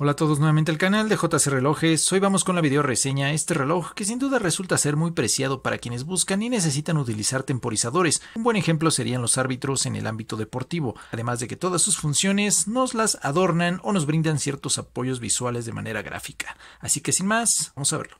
Hola a todos nuevamente al canal de JC Relojes, hoy vamos con la video reseña este reloj que sin duda resulta ser muy preciado para quienes buscan y necesitan utilizar temporizadores, un buen ejemplo serían los árbitros en el ámbito deportivo, además de que todas sus funciones nos las adornan o nos brindan ciertos apoyos visuales de manera gráfica, así que sin más, vamos a verlo.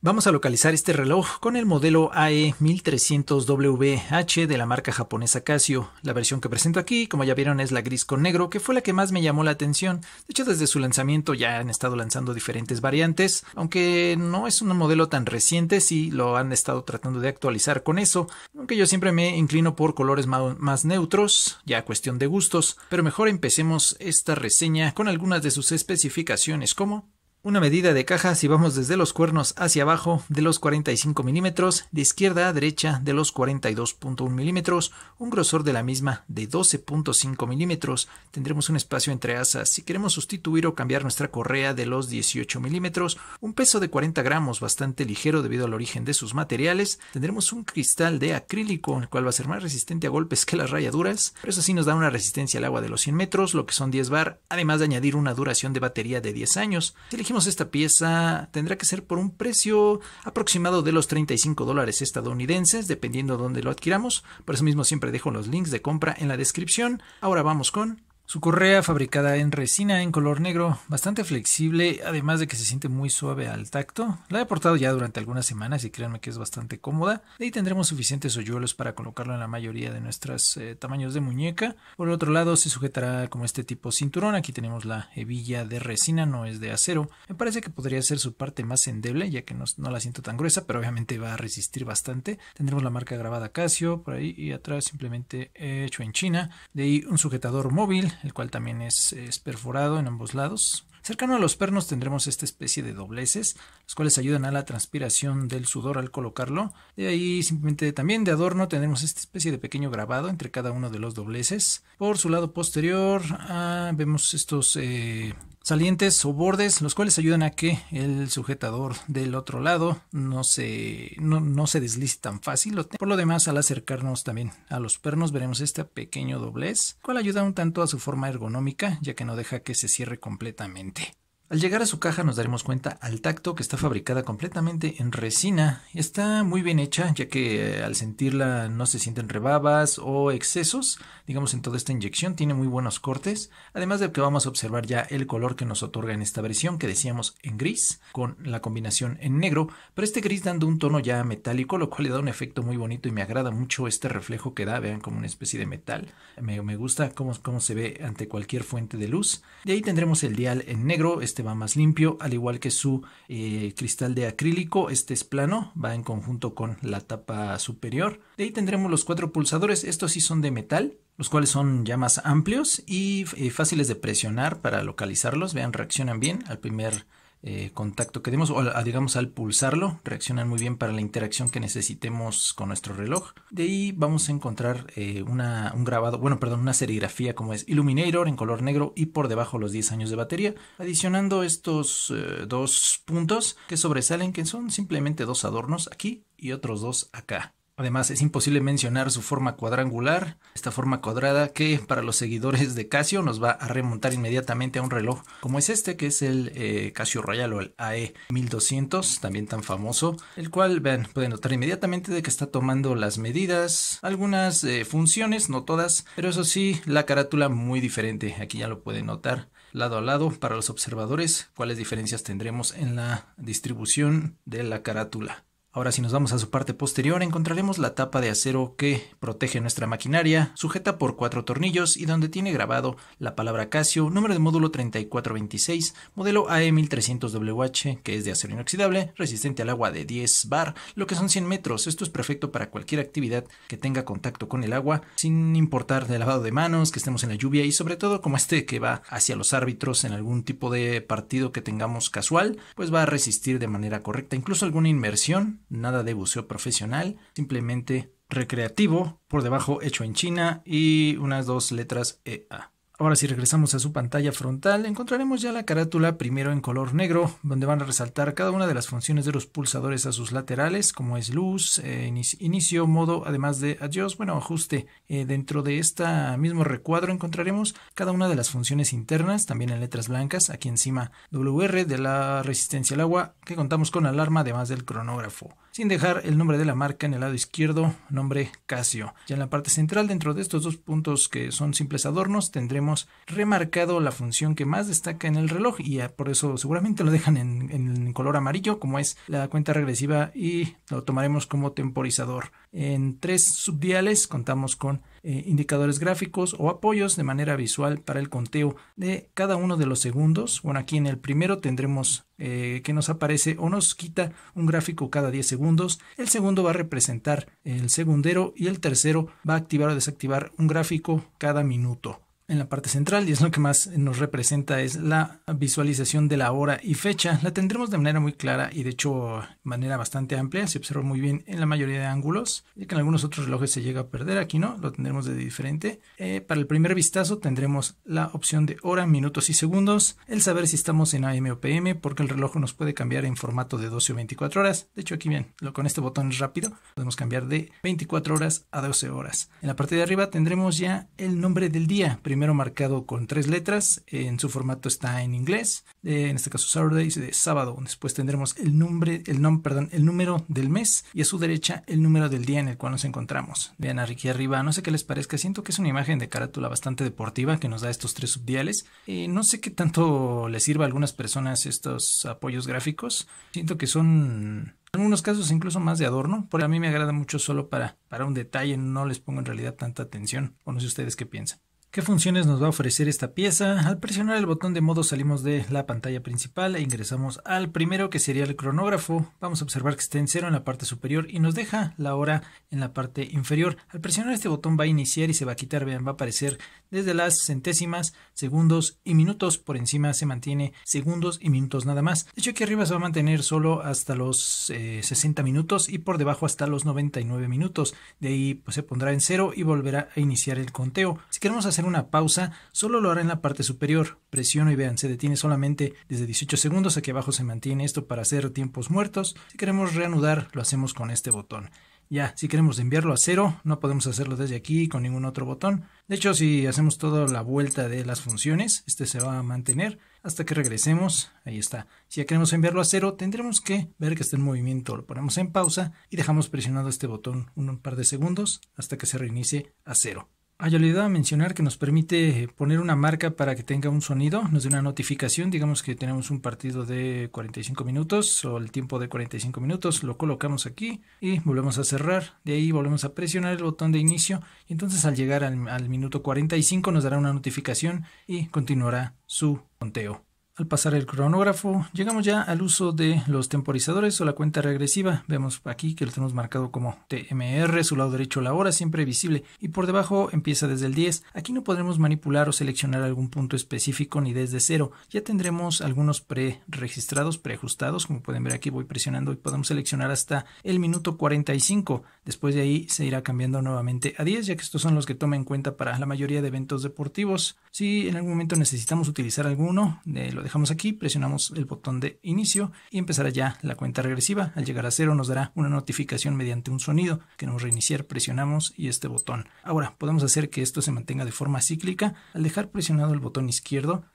Vamos a localizar este reloj con el modelo AE1300WH de la marca japonesa Casio. La versión que presento aquí, como ya vieron, es la gris con negro, que fue la que más me llamó la atención. De hecho, desde su lanzamiento ya han estado lanzando diferentes variantes, aunque no es un modelo tan reciente, sí lo han estado tratando de actualizar con eso, aunque yo siempre me inclino por colores más neutros, ya cuestión de gustos, pero mejor empecemos esta reseña con algunas de sus especificaciones como una medida de caja si vamos desde los cuernos hacia abajo de los 45 milímetros, de izquierda a derecha de los 42.1 milímetros, un grosor de la misma de 12.5 milímetros, tendremos un espacio entre asas si queremos sustituir o cambiar nuestra correa de los 18 milímetros, un peso de 40 gramos bastante ligero debido al origen de sus materiales, tendremos un cristal de acrílico el cual va a ser más resistente a golpes que las rayaduras, pero eso sí nos da una resistencia al agua de los 100 metros, lo que son 10 bar, además de añadir una duración de batería de 10 años esta pieza, tendrá que ser por un precio aproximado de los 35 dólares estadounidenses, dependiendo de dónde lo adquiramos. Por eso mismo siempre dejo los links de compra en la descripción. Ahora vamos con su correa fabricada en resina en color negro, bastante flexible, además de que se siente muy suave al tacto. La he portado ya durante algunas semanas y créanme que es bastante cómoda. De ahí tendremos suficientes hoyuelos para colocarlo en la mayoría de nuestros eh, tamaños de muñeca. Por otro lado se sujetará como este tipo cinturón. Aquí tenemos la hebilla de resina, no es de acero. Me parece que podría ser su parte más endeble ya que no, no la siento tan gruesa, pero obviamente va a resistir bastante. Tendremos la marca grabada Casio por ahí y atrás simplemente hecho en China. De ahí un sujetador móvil el cual también es, perforado en ambos lados. Cercano a los pernos tendremos esta especie de dobleces, los cuales ayudan a la transpiración del sudor al colocarlo. De ahí simplemente también de adorno tendremos esta especie de pequeño grabado entre cada uno de los dobleces. Por su lado posterior ah, vemos estos eh, salientes o bordes, los cuales ayudan a que el sujetador del otro lado no se, no, no se deslice tan fácil. Por lo demás, al acercarnos también a los pernos veremos este pequeño doblez, cual ayuda un tanto a su forma ergonómica, ya que no deja que se cierre completamente. 돼. Al llegar a su caja nos daremos cuenta al tacto que está fabricada completamente en resina. y Está muy bien hecha ya que eh, al sentirla no se sienten rebabas o excesos, digamos en toda esta inyección tiene muy buenos cortes, además de que vamos a observar ya el color que nos otorga en esta versión que decíamos en gris con la combinación en negro, pero este gris dando un tono ya metálico lo cual le da un efecto muy bonito y me agrada mucho este reflejo que da, vean como una especie de metal, me, gusta cómo, cómo se ve ante cualquier fuente de luz. De ahí tendremos el dial en negro, este este va más limpio, al igual que su eh, cristal de acrílico, este es plano, va en conjunto con la tapa superior. De ahí tendremos los cuatro pulsadores, estos sí son de metal, los cuales son ya más amplios y eh, fáciles de presionar para localizarlos, vean, reaccionan bien al primer eh, contacto que demos, o digamos al pulsarlo, reaccionan muy bien para la interacción que necesitemos con nuestro reloj. De ahí vamos a encontrar eh, una, un grabado, bueno, perdón, una serigrafía como es Illuminator en color negro y por debajo los 10 años de batería, adicionando estos eh, dos puntos que sobresalen, que son simplemente dos adornos aquí y otros dos acá. Además, es imposible mencionar su forma cuadrangular, esta forma cuadrada que para los seguidores de Casio nos va a remontar inmediatamente a un reloj como es este, que es el eh, Casio Royal o el AE 1200, también tan famoso, el cual, vean, pueden notar inmediatamente de que está tomando las medidas, algunas eh, funciones, no todas, pero eso sí, la carátula muy diferente, aquí ya lo pueden notar lado a lado para los observadores, cuáles diferencias tendremos en la distribución de la carátula. Ahora si nos vamos a su parte posterior encontraremos la tapa de acero que protege nuestra maquinaria, sujeta por cuatro tornillos y donde tiene grabado la palabra Casio, número de módulo 3426, modelo AE1300WH, que es de acero inoxidable, resistente al agua de 10 bar, lo que son 100 metros. Esto es perfecto para cualquier actividad que tenga contacto con el agua, sin importar de lavado de manos, que estemos en la lluvia y sobre todo como este que va hacia los árbitros en algún tipo de partido que tengamos casual, pues va a resistir de manera correcta, incluso alguna inmersión nada de buceo profesional, simplemente recreativo, por debajo hecho en China y unas dos letras EA. Ahora si regresamos a su pantalla frontal, encontraremos ya la carátula primero en color negro, donde van a resaltar cada una de las funciones de los pulsadores a sus laterales, como es luz, eh, inicio, modo, además de adiós, bueno, ajuste. Eh, dentro de este mismo recuadro encontraremos cada una de las funciones internas, también en letras blancas, aquí encima WR de la resistencia al agua, que contamos con alarma además del cronógrafo sin dejar el nombre de la marca en el lado izquierdo, nombre Casio. Ya en la parte central, dentro de estos dos puntos que son simples adornos, tendremos remarcado la función que más destaca en el reloj y por eso seguramente lo dejan en, en color amarillo, como es la cuenta regresiva y lo tomaremos como temporizador. En tres subdiales contamos con eh, indicadores gráficos o apoyos de manera visual para el conteo de cada uno de los segundos. Bueno, aquí en el primero tendremos eh, que nos aparece o nos quita un gráfico cada 10 segundos. El segundo va a representar el segundero y el tercero va a activar o desactivar un gráfico cada minuto en la parte central y es lo que más nos representa es la visualización de la hora y fecha. La tendremos de manera muy clara y de hecho manera bastante amplia, se observa muy bien en la mayoría de ángulos, ya que en algunos otros relojes se llega a perder, aquí no, lo tendremos de diferente. Eh, para el primer vistazo tendremos la opción de hora, minutos y segundos, el saber si estamos en AM o PM porque el reloj nos puede cambiar en formato de 12 o 24 horas. De hecho aquí bien, lo, con este botón rápido, podemos cambiar de 24 horas a 12 horas. En la parte de arriba tendremos ya el nombre del día, primero primero marcado con tres letras. En su formato está en inglés. en este caso Saturday de sábado. Después tendremos el nombre, el nombre perdón, el número del mes y a su derecha el número del día en el cual nos encontramos. Vean aquí arriba, no sé qué les parezca. Siento que es una imagen de carátula bastante deportiva que nos da estos tres subdiales. no sé qué tanto les sirva a algunas personas estos apoyos gráficos. Siento que son en algunos casos incluso más de adorno, porque a mí me agrada mucho solo para, para un detalle, no les pongo en realidad tanta atención, o no sé ustedes qué piensan. ¿Qué funciones nos va a ofrecer esta pieza? Al presionar el botón de modo salimos de la pantalla principal e ingresamos al primero que sería el cronógrafo. Vamos a observar que está en cero en la parte superior y nos deja la hora en la parte inferior. Al presionar este botón va a iniciar y se va a quitar, vean, va a aparecer desde las centésimas, segundos y minutos. Por encima se mantiene segundos y minutos nada más. De hecho aquí arriba se va a mantener solo hasta los 60 eh, minutos y por debajo hasta los 99 minutos. De ahí pues, se pondrá en cero y volverá a iniciar el conteo. Si queremos hacer hacer una pausa, solo lo hará en la parte superior. Presiono y vean, se detiene solamente desde 18 segundos. Aquí abajo se mantiene esto para hacer tiempos muertos. Si queremos reanudar, lo hacemos con este botón. Ya, si queremos enviarlo a cero, no podemos hacerlo desde aquí con ningún otro botón. De hecho, si hacemos toda la vuelta de las funciones, este se va a mantener hasta que regresemos. Ahí está. Si ya queremos enviarlo a cero, tendremos que ver que está en movimiento. Lo ponemos en pausa y dejamos presionado este botón un par de segundos hasta que se reinicie a cero. Ah, yo le a mencionar que nos permite poner una marca para que tenga un sonido, nos dé una notificación, digamos que tenemos un partido de 45 minutos o el tiempo de 45 minutos, lo colocamos aquí y volvemos a cerrar, de ahí volvemos a presionar el botón de inicio y entonces al llegar al, al minuto 45 nos dará una notificación y continuará su conteo. Al pasar el cronógrafo, llegamos ya al uso de los temporizadores o la cuenta regresiva. Vemos aquí que lo tenemos marcado como TMR, su lado derecho la hora, siempre visible, y por debajo empieza desde el 10. Aquí no podremos manipular o seleccionar algún punto específico ni desde cero. Ya tendremos algunos pre-registrados, preajustados, como pueden ver aquí voy presionando y podemos seleccionar hasta el minuto 45. Después de ahí se irá cambiando nuevamente a 10, ya que estos son los que toma en cuenta para la mayoría de eventos deportivos. Si en algún momento necesitamos utilizar alguno, de los dejamos aquí, presionamos el botón de inicio y empezará ya la cuenta regresiva. Al llegar a cero nos dará una notificación mediante un sonido. que Queremos reiniciar, presionamos y este botón. Ahora podemos hacer que esto se mantenga de forma cíclica. Al dejar presionado el botón izquierdo,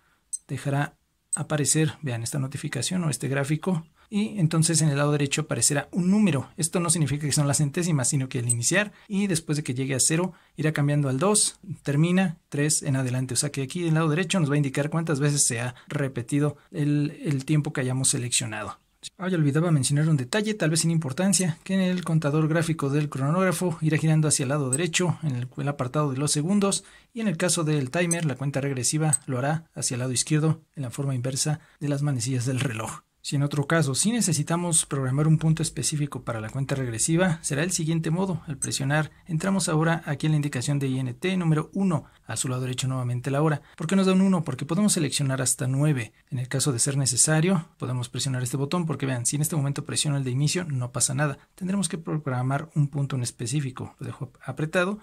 dejará aparecer, vean esta notificación o este gráfico y entonces en el lado derecho aparecerá un número. Esto no significa que son las centésimas, sino que el iniciar y después de que llegue a 0 irá cambiando al 2, termina 3 en adelante. O sea que aquí el lado derecho nos va a indicar cuántas veces se ha repetido el, tiempo que hayamos seleccionado. Ah, ya olvidaba mencionar un detalle, tal vez sin importancia, que en el contador gráfico del cronógrafo irá girando hacia el lado derecho en el, apartado de los segundos y en el caso del timer la cuenta regresiva lo hará hacia el lado izquierdo en la forma inversa de las manecillas del reloj. Si en otro caso, si necesitamos programar un punto específico para la cuenta regresiva, será el siguiente modo. Al presionar, entramos ahora aquí en la indicación de INT número 1, a su lado derecho nuevamente la hora. ¿Por qué nos da un 1? Porque podemos seleccionar hasta 9. En el caso de ser necesario, podemos presionar este botón porque vean, si en este momento presiono el de inicio, no pasa nada. Tendremos que programar un punto en específico. Lo dejo apretado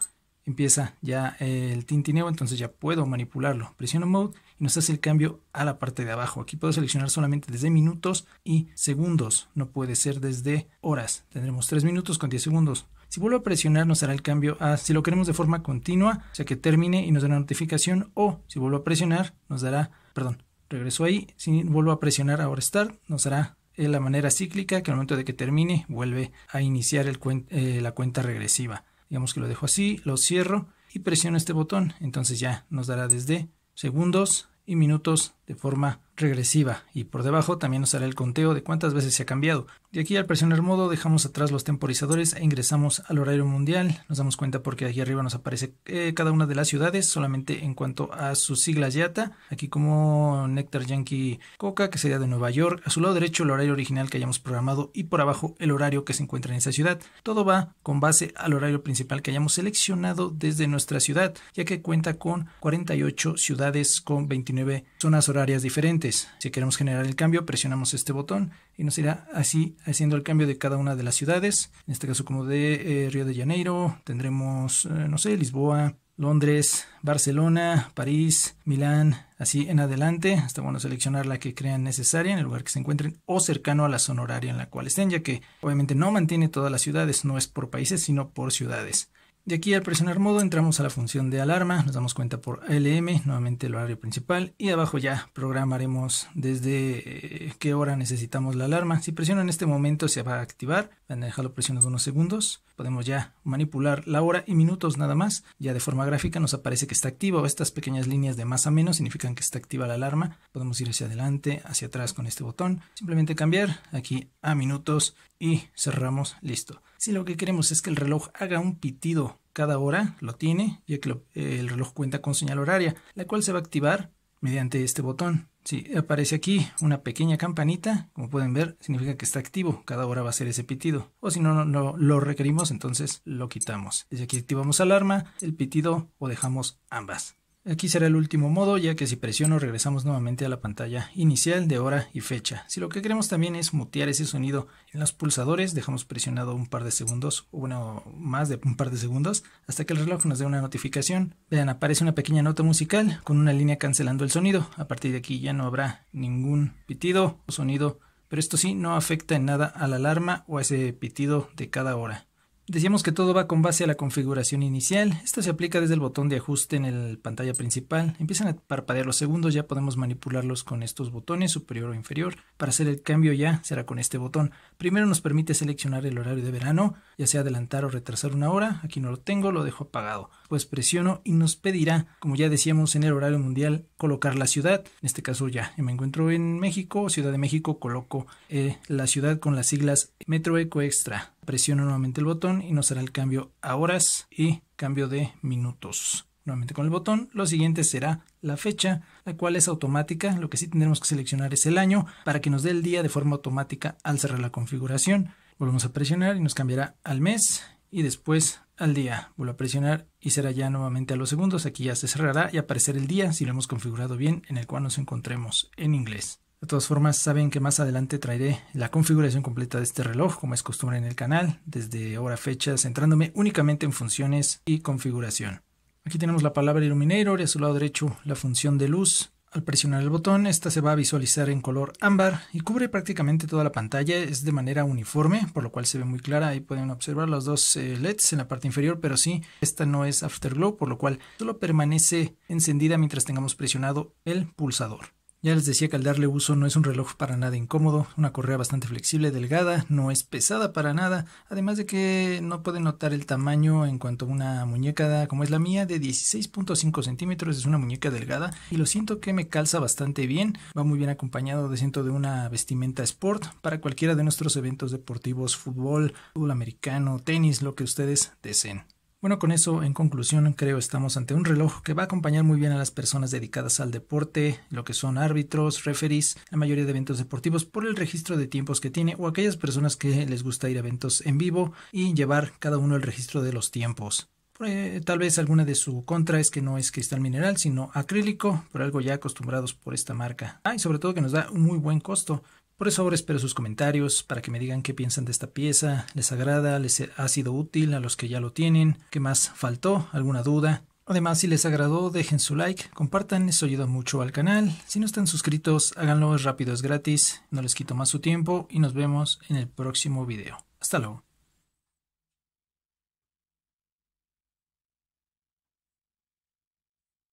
empieza ya eh, el tintineo, entonces ya puedo manipularlo. Presiono Mode y nos hace el cambio a la parte de abajo. Aquí puedo seleccionar solamente desde minutos y segundos, no puede ser desde horas. Tendremos 3 minutos con 10 segundos. Si vuelvo a presionar nos hará el cambio a si lo queremos de forma continua, o sea que termine y nos una notificación o si vuelvo a presionar nos dará, perdón, regreso ahí, si vuelvo a presionar ahora start nos hará eh, la manera cíclica que al momento de que termine vuelve a iniciar el eh, la cuenta regresiva digamos que lo dejo así, lo cierro y presiono este botón, entonces ya nos dará desde segundos y minutos de forma regresiva y por debajo también nos hará el conteo de cuántas veces se ha cambiado. De aquí al presionar modo dejamos atrás los temporizadores e ingresamos al horario mundial. Nos damos cuenta porque aquí arriba nos aparece eh, cada una de las ciudades solamente en cuanto a sus siglas YATA. Aquí como Nectar Yankee Coca que sería de Nueva York. A su lado derecho el horario original que hayamos programado y por abajo el horario que se encuentra en esa ciudad. Todo va con base al horario principal que hayamos seleccionado desde nuestra ciudad ya que cuenta con 48 ciudades con 29 zonas horarias diferentes. Si queremos generar el cambio, presionamos este botón y nos irá así haciendo el cambio de cada una de las ciudades. En este caso como de eh, Río de Janeiro, tendremos, eh, no sé, Lisboa, Londres, Barcelona, París, Milán, así en adelante. Está bueno seleccionar la que crean necesaria en el lugar que se encuentren o cercano a la zona horaria en la cual estén, ya que obviamente no mantiene todas las ciudades, no es por países, sino por ciudades. De aquí al presionar modo entramos a la función de alarma, nos damos cuenta por LM, nuevamente el horario principal y abajo ya programaremos desde eh, qué hora necesitamos la alarma. Si presiona en este momento se va a activar, van a dejarlo presionado unos segundos, podemos ya manipular la hora y minutos nada más, ya de forma gráfica nos aparece que está activo, estas pequeñas líneas de más a menos significan que está activa la alarma, podemos ir hacia adelante, hacia atrás con este botón, simplemente cambiar aquí a minutos y cerramos, listo. Si lo que queremos es que el reloj haga un pitido cada hora, lo tiene, ya que el reloj cuenta con señal horaria, la cual se va a activar mediante este botón. Si aparece aquí una pequeña campanita, como pueden ver, significa que está activo, cada hora va a ser ese pitido, o si no, no, no, lo requerimos, entonces lo quitamos. Desde aquí activamos alarma, el pitido o dejamos ambas. Aquí será el último modo, ya que si presiono regresamos nuevamente a la pantalla inicial de hora y fecha. Si lo que queremos también es mutear ese sonido en los pulsadores, dejamos presionado un par de segundos, uno más de un par de segundos, hasta que el reloj nos dé una notificación. Vean, aparece una pequeña nota musical con una línea cancelando el sonido. A partir de aquí ya no habrá ningún pitido o sonido, pero esto sí no afecta en nada a la alarma o a ese pitido de cada hora. Decíamos que todo va con base a la configuración inicial. Esto se aplica desde el botón de ajuste en la pantalla principal. Empiezan a parpadear los segundos, ya podemos manipularlos con estos botones, superior o inferior. Para hacer el cambio ya será con este botón. Primero nos permite seleccionar el horario de verano, ya sea adelantar o retrasar una hora. Aquí no lo tengo, lo dejo apagado. Pues presiono y nos pedirá, como ya decíamos en el horario mundial, colocar la ciudad. En este caso ya me encuentro en México, Ciudad de México, coloco eh, la ciudad con las siglas Metro Eco Extra presiono nuevamente el botón y nos hará el cambio a horas y cambio de minutos. Nuevamente con el botón, lo siguiente será la fecha, la cual es automática, lo que sí tendremos que seleccionar es el año para que nos dé el día de forma automática al cerrar la configuración. Volvemos a presionar y nos cambiará al mes y después al día. Vuelvo a presionar y será ya nuevamente a los segundos. Aquí ya se cerrará y aparecerá el día si lo hemos configurado bien en el cual nos encontremos en inglés. De todas formas, saben que más adelante traeré la configuración completa de este reloj, como es costumbre en el canal, desde ahora fecha, centrándome únicamente en funciones y configuración. Aquí tenemos la palabra Illuminator y a su lado derecho la función de luz. Al presionar el botón, esta se va a visualizar en color ámbar y cubre prácticamente toda la pantalla. Es de manera uniforme, por lo cual se ve muy clara. Ahí pueden observar los dos eh, LEDs en la parte inferior, pero sí, esta no es Afterglow, por lo cual solo permanece encendida mientras tengamos presionado el pulsador. Ya les decía que al darle uso no es un reloj para nada incómodo, una correa bastante flexible, delgada, no es pesada para nada, además de que no puede notar el tamaño en cuanto a una muñeca como es la mía de 16.5 centímetros, es una muñeca delgada y lo siento que me calza bastante bien, va muy bien acompañado de siento de una vestimenta sport para cualquiera de nuestros eventos deportivos, fútbol, fútbol americano, tenis, lo que ustedes deseen. Bueno, con eso, en conclusión, creo estamos ante un reloj que va a acompañar muy bien a las personas dedicadas al deporte, lo que son árbitros, referees, la mayoría de eventos deportivos por el registro de tiempos que tiene o aquellas personas que les gusta ir a eventos en vivo y llevar cada uno el registro de los tiempos. Pues, tal vez alguna de su contra es que no es cristal mineral, sino acrílico, por algo ya acostumbrados por esta marca. Ah, y sobre todo que nos da un muy buen costo. Por eso ahora espero sus comentarios para que me digan qué piensan de esta pieza, les agrada, les ha sido útil a los que ya lo tienen, qué más faltó, alguna duda. Además, si les agradó, dejen su like, compartan, eso ayuda mucho al canal. Si no están suscritos, háganlo, es rápido, es gratis, no les quito más su tiempo y nos vemos en el próximo video. Hasta luego.